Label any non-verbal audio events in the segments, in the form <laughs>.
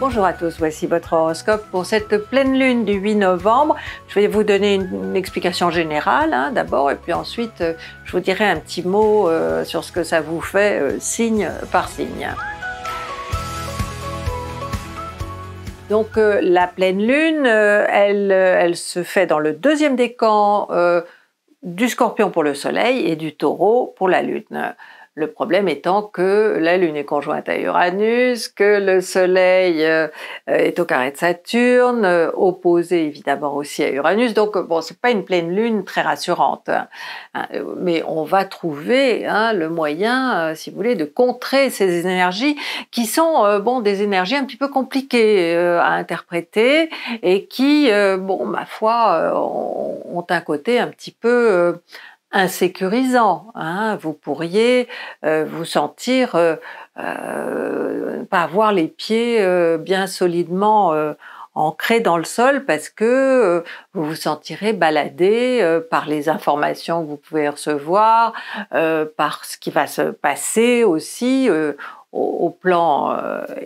Bonjour à tous, voici votre horoscope pour cette pleine lune du 8 novembre. Je vais vous donner une, explication générale hein, d'abord et puis ensuite euh, je vous dirai un petit mot euh, sur ce que ça vous fait euh, signe par signe. Donc la pleine lune, elle, elle, se fait dans le deuxième décan du scorpion pour le soleil et du taureau pour la lune. Le problème étant que la Lune est conjointe à Uranus, que le Soleil euh, est au carré de Saturne, euh, opposé évidemment aussi à Uranus. Donc euh, bon, c'est pas une pleine Lune très rassurante, hein, hein, mais on va trouver hein, le moyen, si vous voulez, de contrer ces énergies qui sont bon des énergies un petit peu compliquées à interpréter et qui, bon ma foi, ont un côté un petit peu insécurisant. Hein. Vous pourriez euh, vous sentir euh, euh, pas avoir les pieds euh, bien solidement ancrés dans le sol parce que vous vous sentirez baladé par les informations que vous pouvez recevoir, par ce qui va se passer aussi au, plan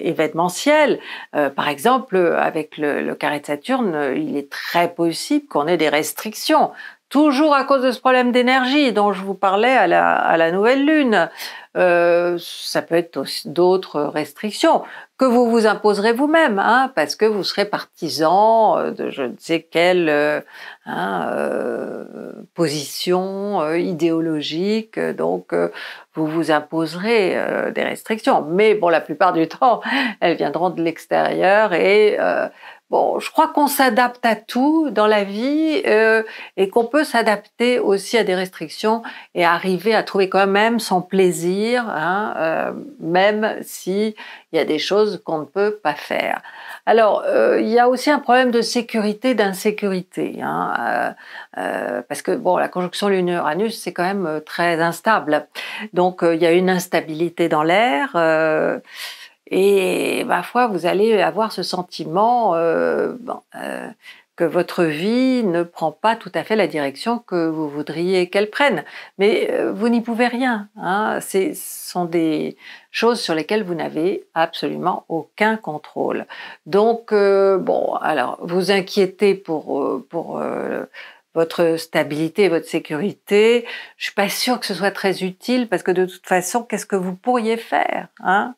événementiel. par exemple, avec le, le carré de Saturne, il est très possible qu'on ait des restrictions toujours à cause de ce problème d'énergie dont je vous parlais à la, nouvelle lune. Euh, ça peut être d'autres restrictions que vous vous imposerez vous-même, hein, parce que vous serez partisan euh, de je ne sais quelle euh, hein, euh, position idéologique, donc vous vous imposerez des restrictions. Mais bon, la plupart du <laughs> temps, elles viendront de l'extérieur et Bon, je crois qu'on s'adapte à tout dans la vie euh, et qu'on peut s'adapter aussi à des restrictions et arriver à trouver quand même son plaisir, hein, euh, même si il y a des choses qu'on ne peut pas faire. Alors, euh, il y a aussi un problème de sécurité, d'insécurité, hein, euh, parce que bon, la conjonction Lune-Uranus c'est quand même très instable. Donc, il y a une instabilité dans l'air et parfois, vous allez avoir ce sentiment euh, euh, que votre vie ne prend pas tout à fait la direction que vous voudriez qu'elle prenne. Mais euh, vous n'y pouvez rien. Hein. Ce sont des choses sur lesquelles vous n'avez absolument aucun contrôle. Donc, euh, bon, alors, vous inquiétez pour... votre stabilité, votre sécurité. Je suis pas sûre que ce soit très utile parce que de toute façon, qu'est-ce que vous pourriez faire hein?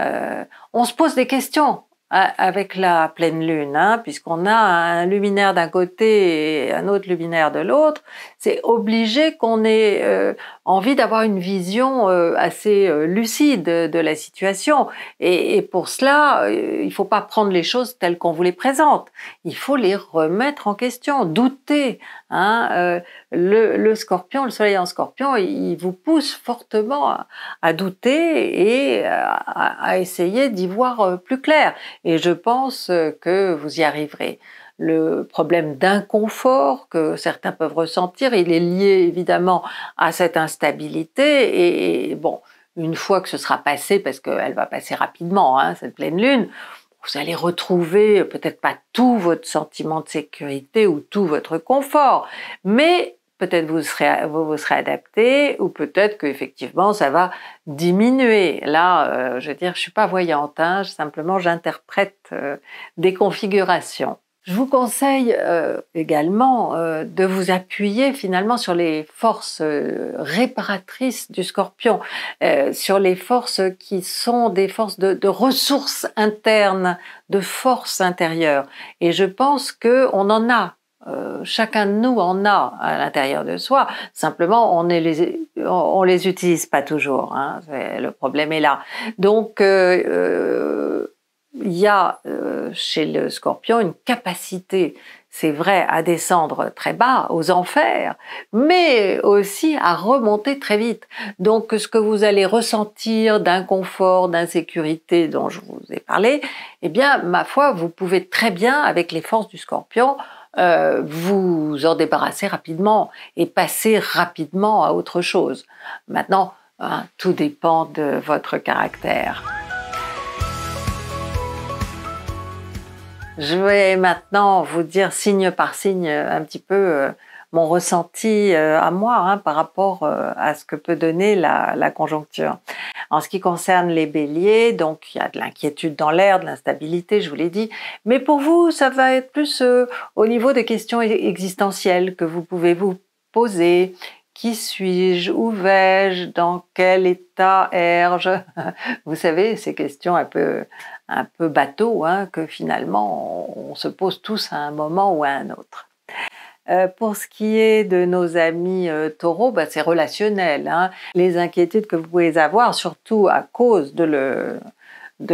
Euh, on se pose des questions avec la pleine lune, hein, puisqu'on a un luminaire d'un côté et un autre luminaire de l'autre, c'est obligé qu'on ait euh, envie d'avoir une vision euh, assez euh, lucide de la situation. Et, pour cela, il ne faut pas prendre les choses telles qu'on vous les présente. Il faut les remettre en question, douter. Hein, le, scorpion, le soleil en scorpion, il, vous pousse fortement à, douter et à essayer d'y voir plus clair. Et je pense euh, que vous y arriverez. Le problème d'inconfort que certains peuvent ressentir, il est lié évidemment à cette instabilité. Et, bon, une fois que ce sera passé, parce qu'elle va passer rapidement, hein, cette pleine lune, vous allez retrouver peut-être pas tout votre sentiment de sécurité ou tout votre confort, mais peut-être vous serez, vous, vous serez adapté, ou peut-être qu'effectivement ça va diminuer. Là, euh, je veux dire, je suis pas voyante, hein, simplement j'interprète euh, des configurations. Je vous conseille euh, également de vous appuyer finalement sur les forces réparatrices du scorpion, sur les forces qui sont des forces de, de ressources internes, de forces intérieures. Et je pense qu'on en a euh, chacun de nous en a à l'intérieur de soi. Simplement, on, les, utilise pas toujours. Hein, le problème est là. Donc, euh, euh, il y a chez le Scorpion une capacité, c'est vrai, à descendre très bas, aux enfers, mais aussi à remonter très vite. Donc, ce que vous allez ressentir d'inconfort, d'insécurité dont je vous ai parlé, eh bien, ma foi, vous pouvez très bien, avec les forces du Scorpion, euh, vous en débarrasser rapidement et passer rapidement à autre chose. Maintenant, hein, tout dépend de votre caractère. Je vais maintenant vous dire signe par signe euh, un petit peu euh, mon ressenti euh, à moi hein, par rapport euh, à ce que peut donner la, la conjoncture. En ce qui concerne les béliers, donc il y a de l'inquiétude dans l'air, de l'instabilité, je vous l'ai dit. Mais pour vous, ça va être plus euh, au niveau des questions e-, existentielles que vous pouvez vous poser. Qui suis-je Où vais-je Dans quel état erge je <laughs> Vous savez, ces questions un peu, un peu hein, que finalement on se pose tous à un moment ou à un autre. Euh, pour ce qui est de nos amis euh, taureaux, bah, c'est relationnel. Hein. Les inquiétudes que vous pouvez avoir, surtout à cause de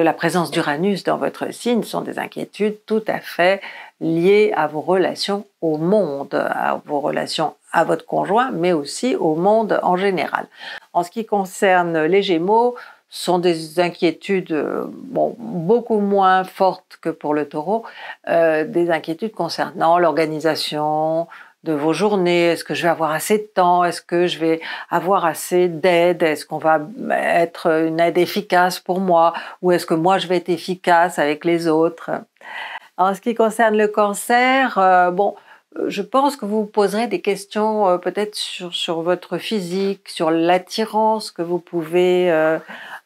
la présence d'Uranus dans votre signe, sont des inquiétudes tout à fait liées à vos relations au monde, à vos relations à votre conjoint, mais aussi au monde en général. En ce qui concerne les Gémeaux, sont des inquiétudes, euh, bon, beaucoup moins fortes que pour le taureau, euh, des inquiétudes concernant l'organisation de vos journées, est-ce que je vais avoir assez de temps, est-ce que je vais avoir assez d'aide, est-ce qu'on va être une aide efficace pour moi, ou est-ce que moi je vais être efficace avec les autres. En ce qui concerne le cancer, euh, bon, je pense que vous poserez des questions peut-être sur, votre physique, sur l'attirance que vous pouvez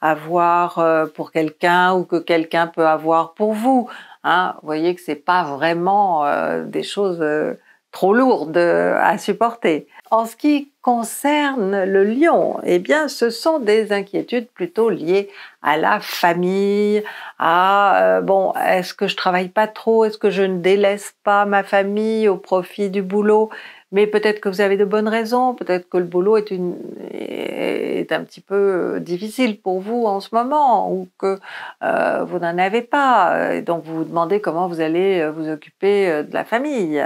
avoir euh, pour quelqu'un ou que quelqu'un peut avoir pour vous. Hein, vous voyez que ce n'est pas vraiment euh, des choses euh, trop lourdes à supporter. En ce qui concerne le lion, eh bien, ce sont des inquiétudes plutôt liées à la famille, à bon, est-ce que je travaille pas trop, est-ce que je ne délaisse pas ma famille au profit du boulot mais peut-être que vous avez de bonnes raisons, peut-être que le boulot est, une, est un petit peu euh, difficile pour vous en ce moment, ou que euh, vous n'en avez pas. Et donc vous vous demandez comment vous allez euh, vous occuper de la famille.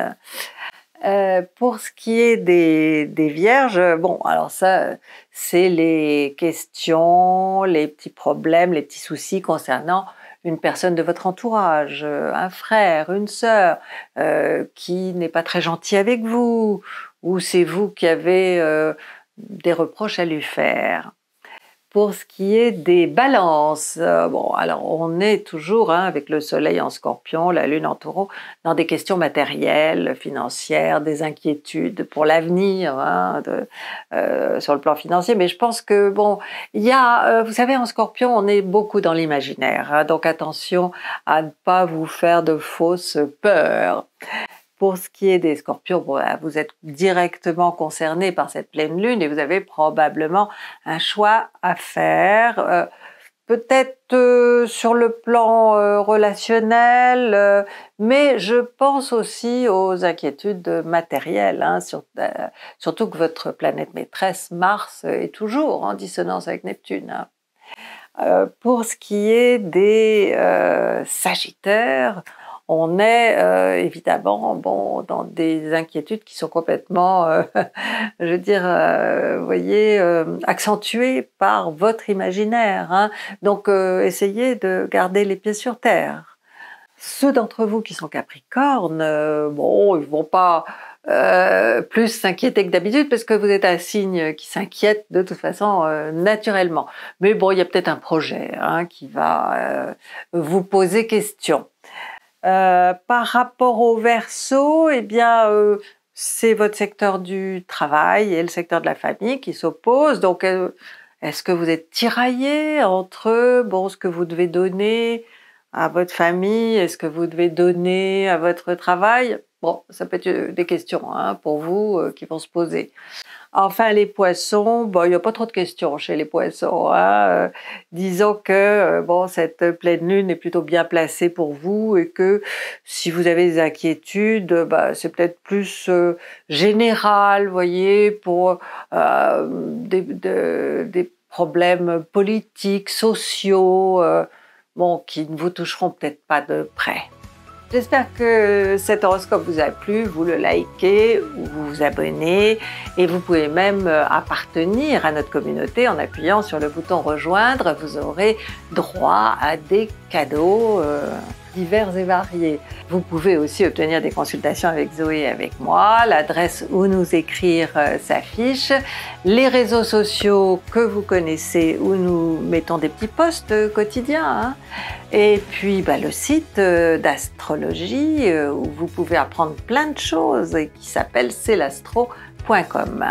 pour ce qui est des, des vierges, bon, alors ça, c'est les questions, les petits problèmes, les petits soucis concernant une personne de votre entourage, euh, un frère, une sœur euh, qui n'est pas très gentil avec vous, ou c'est vous qui avez euh, des reproches à lui faire. Pour ce qui est des balances, euh, bon, alors on est toujours hein, avec le soleil en scorpion, la lune en taureau, dans des questions matérielles, financières, des inquiétudes pour l'avenir hein, euh, sur le plan financier. Mais je pense que, bon, il y a, euh, vous savez, en scorpion, on est beaucoup dans l'imaginaire. Hein. donc attention à ne pas vous faire de fausses peurs. Pour ce qui est des scorpions, bah, vous êtes directement concerné par cette pleine lune et vous avez probablement un choix à faire. Euh, peut-être euh, sur le plan euh, relationnel, mais je pense aussi aux inquiétudes matérielles, hein, surtout que votre planète maîtresse, Mars, est toujours en dissonance avec Neptune. Hein. pour ce qui est des Sagittaires, on est euh, évidemment bon, dans des inquiétudes qui sont complètement, euh, <laughs> je veux dire, euh, voyez, accentuées par votre imaginaire. Hein. Donc, essayez de garder les pieds sur terre. Ceux d'entre vous qui sont Capricorne, bon, ils vont pas plus s'inquiéter que d'habitude parce que vous êtes un signe qui s'inquiète de toute façon naturellement. Mais bon, il y a peut-être un projet hein, qui va vous poser question. Euh, par rapport au verso, eh bien, euh, c'est votre secteur du travail et le secteur de la famille qui s'opposent. Donc, euh, est-ce que vous êtes tiraillé entre bon, ce que vous devez donner à votre famille est ce que vous devez donner à votre travail Bon, ça peut être des questions hein, pour vous qui vont se poser. Enfin, les poissons, bon, il n'y a pas trop de questions chez les poissons. Hein. Euh, disons que euh, bon, cette pleine lune est plutôt bien placée pour vous et que si vous avez des inquiétudes, euh, bah, c'est peut-être plus général, voyez, pour des, des, problèmes politiques, sociaux, bon, qui ne vous toucheront peut-être pas de près. J'espère que cet horoscope vous a plu, vous le likez vous vous abonnez et vous pouvez même euh, appartenir à notre communauté en appuyant sur le bouton rejoindre. Vous aurez droit à des cadeaux. Euh, divers et variés. Vous pouvez aussi obtenir des consultations avec Zoé et avec moi. L'adresse où nous écrire euh, s'affiche. Les réseaux sociaux que vous connaissez où nous mettons des petits posts quotidiens. Hein. Et puis bah, le site euh, d'astrologie euh, où vous pouvez apprendre plein de choses et qui s'appelle celastro.com.